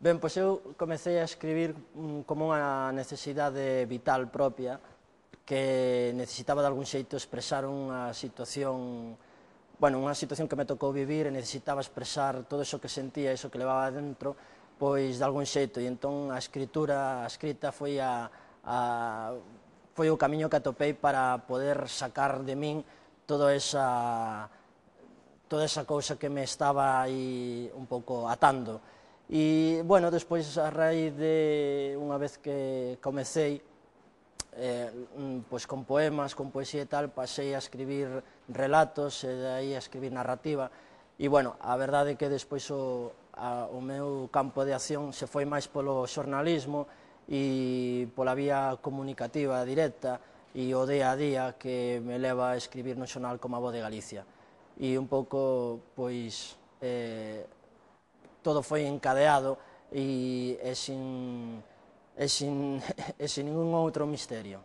Ben, pois eu comecei a escribir mm, como unha necesidade vital propia que necesitaba de algún xeito expresar unha situación bueno, unha situación que me tocou vivir e necesitaba expresar todo iso que sentía, iso que levaba dentro, pois de algún xeito. E entón a escritura, a escrita foi a, a foi o camiño que atopei para poder sacar de min toda esa toda esa cousa que me estaba aí un pouco atando. E, bueno, despois, a raíz de unha vez que comecei, eh, pois con poemas, con poesía e tal, pasei a escribir relatos e de aí a escribir narrativa. E, bueno, a verdade é que despois o, a, o meu campo de acción se foi máis polo xornalismo e pola vía comunicativa directa e o día a día que me leva a escribir no xornal como a Voz de Galicia. E un pouco, pois, eh, todo foi encadeado e, e, sin, e, sin, e sin ningún outro misterio.